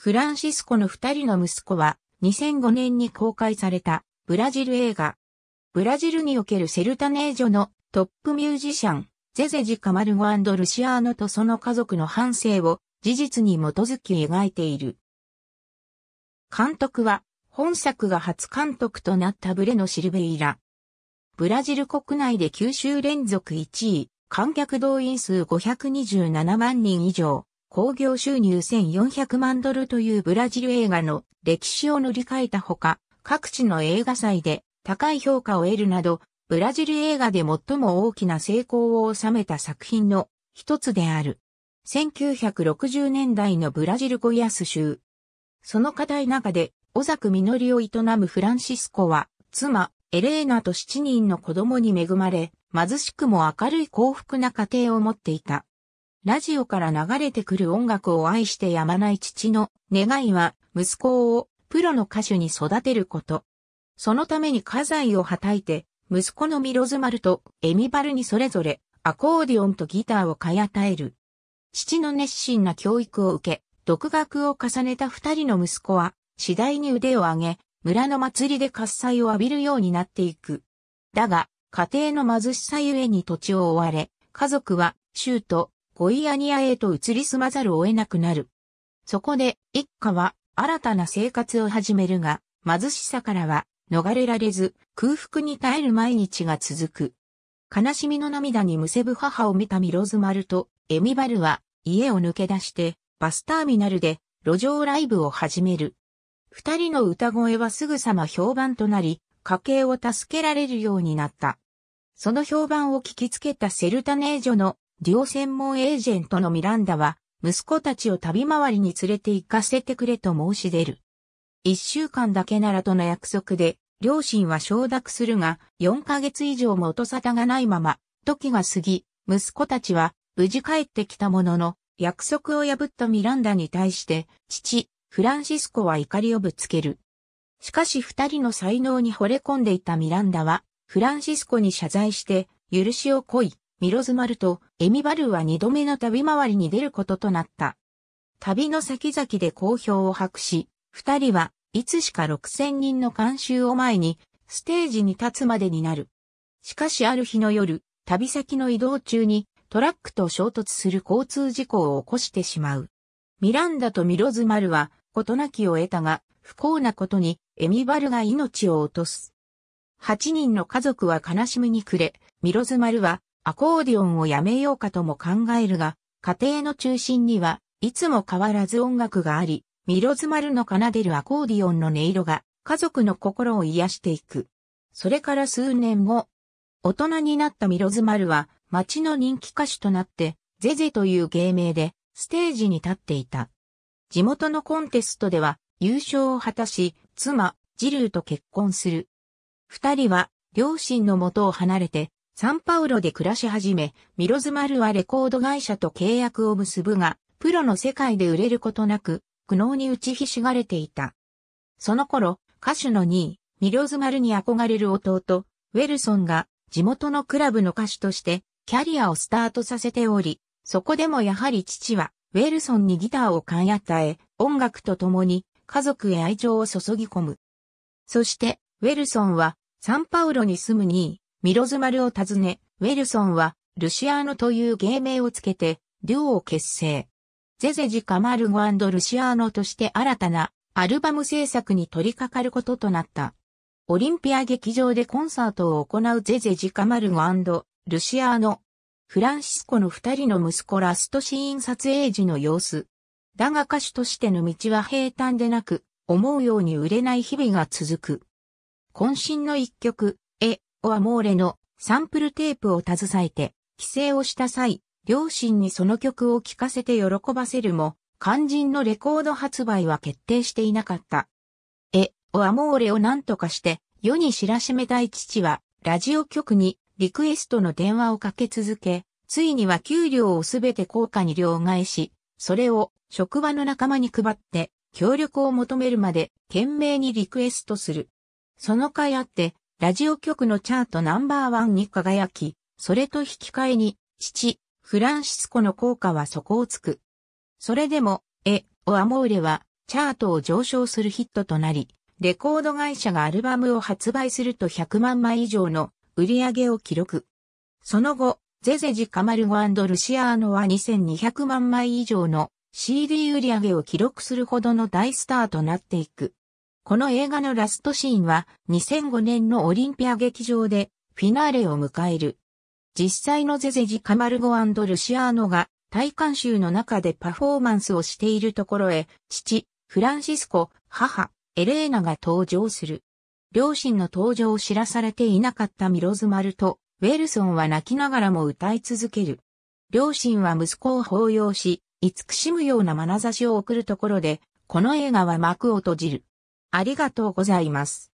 フランシスコの二人の息子は、2005年に公開された、ブラジル映画。ブラジルにおけるセルタネージョのトップミュージシャン、ゼゼジ・カマルゴルシアーノとその家族の反省を事実に基づき描いている。監督は、本作が初監督となったブレノ・シルベイラ。ブラジル国内で9週連続1位、観客動員数527万人以上、興行収入1400万ドルというブラジル映画の歴史を塗り替えたほか、各地の映画祭で高い評価を得るなど、ブラジル映画で最も大きな成功を収めた作品の一つである。1960年代のブラジルゴイアス州。その課題中で、小作実りを営むフランシスコは、妻、エレーナと7人の子供に恵まれ、貧しくも明るい幸福な家庭を持っていた。ラジオから流れてくる音楽を愛してやまない父の願いは息子をプロの歌手に育てること。そのために家財をはたいて、息子のミロズマルとエミバルにそれぞれアコーディオンとギターを買い与える。父の熱心な教育を受け、独学を重ねた二人の息子は次第に腕を上げ、村の祭りで喝采を浴びるようになっていく。だが、家庭の貧しさゆえに土地を追われ、家族は州都ホイアニアへと移り住まざるを得なくなる。そこで、一家は新たな生活を始めるが、貧しさからは逃れられず、空腹に耐える毎日が続く。悲しみの涙にむせぶ母を見たミロズマルとエミバルは家を抜け出してバスターミナルで路上ライブを始める。二人の歌声はすぐさま評判となり、家計を助けられるようになった。その評判を聞きつけたセルタネージョのデュオ専門エージェントのミランダは、息子たちを旅回りに連れて行かせてくれと申し出る。一週間だけならとの約束で、両親は承諾するが、四ヶ月以上も音沙汰がないまま、時が過ぎ、息子たちは、無事帰ってきたものの、約束を破ったミランダに対して、父、フランシスコは怒りをぶつける。しかし二人の才能に惚れ込んでいたミランダは、フランシスコに謝罪して、許しを乞い、ミロズマルとエミバルは二度目の旅回りに出ることとなった。旅の先々で好評を博し、二人はいつしか六千人の監修を前にステージに立つまでになる。しかしある日の夜、旅先の移動中にトラックと衝突する交通事故を起こしてしまう。ミランダとミロズマルは事なきを得たが、不幸なことにエミバルが命を落とす。八人の家族は悲しみに暮れ、ミロズマルはアコーディオンをやめようかとも考えるが、家庭の中心には、いつも変わらず音楽があり、ミロズマルの奏でるアコーディオンの音色が、家族の心を癒していく。それから数年後、大人になったミロズマルは、町の人気歌手となって、ゼゼという芸名で、ステージに立っていた。地元のコンテストでは、優勝を果たし、妻、ジルーと結婚する。二人は、両親の元を離れて、サンパウロで暮らし始め、ミロズマルはレコード会社と契約を結ぶが、プロの世界で売れることなく、苦悩に打ちひしがれていた。その頃、歌手の2位、ミロズマルに憧れる弟、ウェルソンが地元のクラブの歌手としてキャリアをスタートさせており、そこでもやはり父はウェルソンにギターを買い与え、音楽と共に家族へ愛情を注ぎ込む。そして、ウェルソンはサンパウロに住む2位、ミロズマルを訪ね、ウェルソンは、ルシアーノという芸名をつけて、デュオを結成。ゼゼジ・カマルゴルシアーノとして新たなアルバム制作に取り掛かることとなった。オリンピア劇場でコンサートを行うゼゼジ・カマルゴルシアーノ。フランシスコの二人の息子ラストシーン撮影時の様子。だが歌手としての道は平坦でなく、思うように売れない日々が続く。渾身の一曲、オアモーレのサンプルテープを携えて、帰省をした際、両親にその曲を聴かせて喜ばせるも、肝心のレコード発売は決定していなかった。え、オアモーレを何とかして世に知らしめたい父は、ラジオ局にリクエストの電話をかけ続け、ついには給料をすべて効果に両替し、それを職場の仲間に配って協力を求めるまで懸命にリクエストする。その甲斐あってラジオ局のチャートナンバーワンに輝き、それと引き換えに、父、フランシスコの効果は底をつく。それでも、え、オアモーレは、チャートを上昇するヒットとなり、レコード会社がアルバムを発売すると100万枚以上の売り上げを記録。その後、ゼゼジ・カマルゴルシアーノは2200万枚以上の CD 売り上げを記録するほどの大スターとなっていく。この映画のラストシーンは2005年のオリンピア劇場でフィナーレを迎える。実際のゼゼジ・カマルゴルシアーノが大観衆の中でパフォーマンスをしているところへ、父、フランシスコ、母、エレーナが登場する。両親の登場を知らされていなかったミロズマルと、ウェルソンは泣きながらも歌い続ける。両親は息子を抱擁し、慈しむような眼差しを送るところで、この映画は幕を閉じる。ありがとうございます。